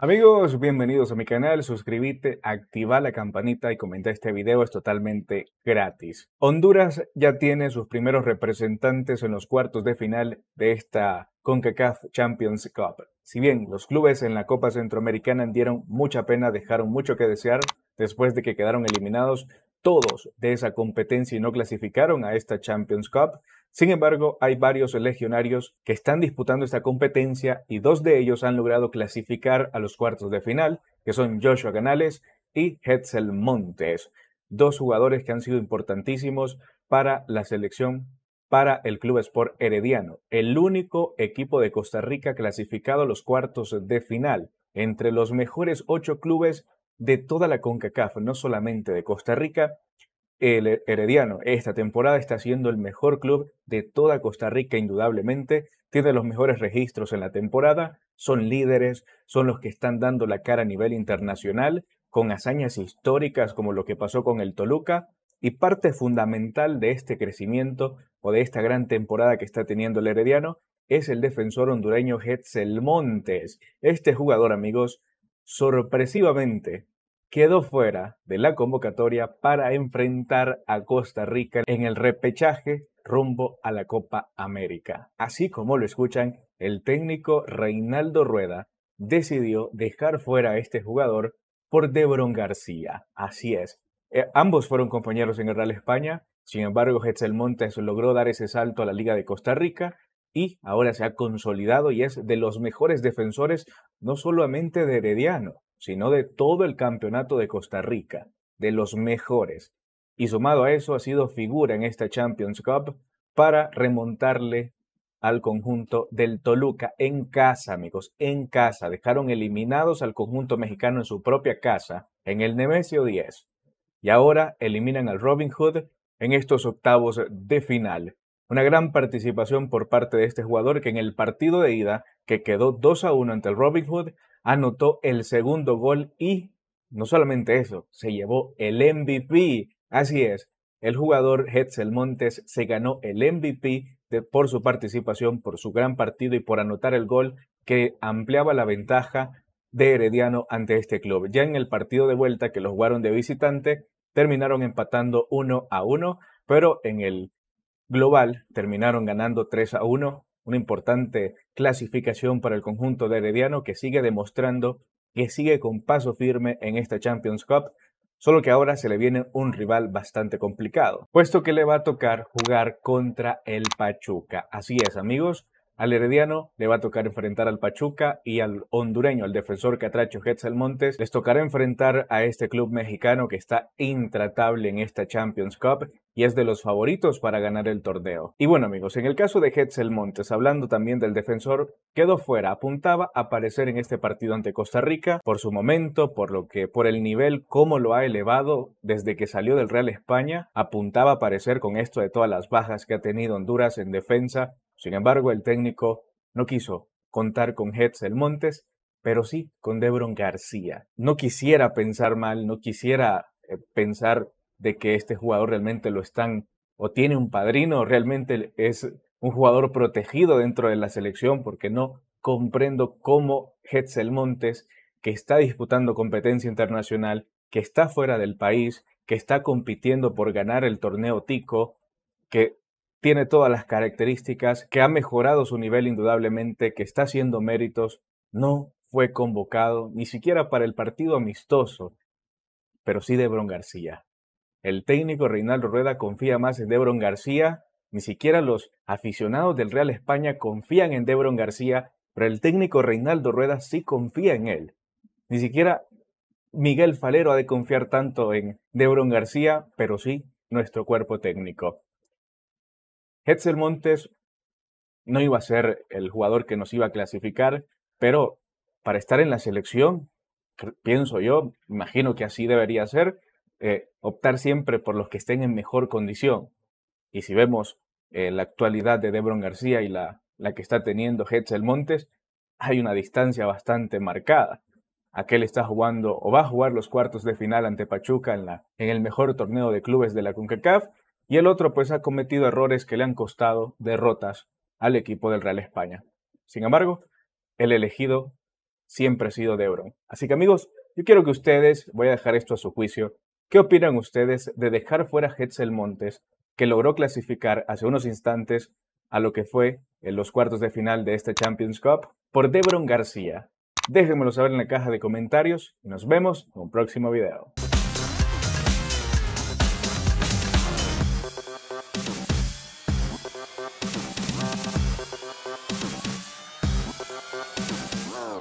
Amigos, bienvenidos a mi canal, suscríbete, activa la campanita y comenta este video, es totalmente gratis. Honduras ya tiene sus primeros representantes en los cuartos de final de esta CONCACAF Champions Cup. Si bien los clubes en la Copa Centroamericana dieron mucha pena, dejaron mucho que desear después de que quedaron eliminados todos de esa competencia y no clasificaron a esta Champions Cup, sin embargo, hay varios legionarios que están disputando esta competencia y dos de ellos han logrado clasificar a los cuartos de final, que son Joshua Canales y Hetzel Montes, dos jugadores que han sido importantísimos para la selección para el Club Sport Herediano, el único equipo de Costa Rica clasificado a los cuartos de final, entre los mejores ocho clubes de toda la CONCACAF, no solamente de Costa Rica, el Herediano esta temporada está siendo el mejor club de toda Costa Rica, indudablemente. Tiene los mejores registros en la temporada, son líderes, son los que están dando la cara a nivel internacional, con hazañas históricas como lo que pasó con el Toluca. Y parte fundamental de este crecimiento o de esta gran temporada que está teniendo el Herediano es el defensor hondureño Hetzel Montes. Este jugador, amigos, sorpresivamente quedó fuera de la convocatoria para enfrentar a Costa Rica en el repechaje rumbo a la Copa América. Así como lo escuchan, el técnico Reinaldo Rueda decidió dejar fuera a este jugador por Debron García. Así es. Eh, ambos fueron compañeros en el Real España, sin embargo, Hetzel Montes logró dar ese salto a la Liga de Costa Rica y ahora se ha consolidado y es de los mejores defensores, no solamente de Herediano, sino de todo el campeonato de Costa Rica, de los mejores. Y sumado a eso ha sido figura en esta Champions Cup para remontarle al conjunto del Toluca en casa, amigos, en casa. Dejaron eliminados al conjunto mexicano en su propia casa, en el Nemesio 10. Y ahora eliminan al Robin Hood en estos octavos de final. Una gran participación por parte de este jugador que en el partido de ida, que quedó 2 a 1 ante el Robin Hood, anotó el segundo gol y no solamente eso, se llevó el MVP. Así es, el jugador Hetzel Montes se ganó el MVP por su participación, por su gran partido y por anotar el gol que ampliaba la ventaja de Herediano ante este club. Ya en el partido de vuelta que los jugaron de visitante, terminaron empatando 1 a 1, pero en el global terminaron ganando 3 a 1 una importante clasificación para el conjunto de Herediano que sigue demostrando que sigue con paso firme en esta Champions Cup, solo que ahora se le viene un rival bastante complicado, puesto que le va a tocar jugar contra el Pachuca. Así es, amigos, al herediano le va a tocar enfrentar al Pachuca y al hondureño, al defensor Catracho hetzel Montes, les tocará enfrentar a este club mexicano que está intratable en esta Champions Cup y es de los favoritos para ganar el torneo. Y bueno amigos, en el caso de hetzel Montes, hablando también del defensor, quedó fuera, apuntaba a aparecer en este partido ante Costa Rica por su momento, por lo que por el nivel cómo lo ha elevado desde que salió del Real España, apuntaba a aparecer con esto de todas las bajas que ha tenido Honduras en defensa sin embargo, el técnico no quiso contar con Hetzel Montes, pero sí con Debron García. No quisiera pensar mal, no quisiera eh, pensar de que este jugador realmente lo están o tiene un padrino, realmente es un jugador protegido dentro de la selección, porque no comprendo cómo Hetzel Montes, que está disputando competencia internacional, que está fuera del país, que está compitiendo por ganar el torneo Tico, que tiene todas las características, que ha mejorado su nivel indudablemente, que está haciendo méritos, no fue convocado ni siquiera para el partido amistoso, pero sí Debron García. El técnico Reinaldo Rueda confía más en Debron García, ni siquiera los aficionados del Real España confían en Debron García, pero el técnico Reinaldo Rueda sí confía en él. Ni siquiera Miguel Falero ha de confiar tanto en Debron García, pero sí nuestro cuerpo técnico. Hetzel Montes no iba a ser el jugador que nos iba a clasificar, pero para estar en la selección, pienso yo, imagino que así debería ser, eh, optar siempre por los que estén en mejor condición. Y si vemos eh, la actualidad de Debron García y la, la que está teniendo Hetzel Montes, hay una distancia bastante marcada. Aquel está jugando o va a jugar los cuartos de final ante Pachuca en, la, en el mejor torneo de clubes de la CONCACAF y el otro pues ha cometido errores que le han costado derrotas al equipo del Real España. Sin embargo, el elegido siempre ha sido Debron. Así que amigos, yo quiero que ustedes, voy a dejar esto a su juicio, ¿qué opinan ustedes de dejar fuera a Hetzel Montes, que logró clasificar hace unos instantes a lo que fue en los cuartos de final de este Champions Cup, por Debron García? Déjenmelo saber en la caja de comentarios y nos vemos en un próximo video.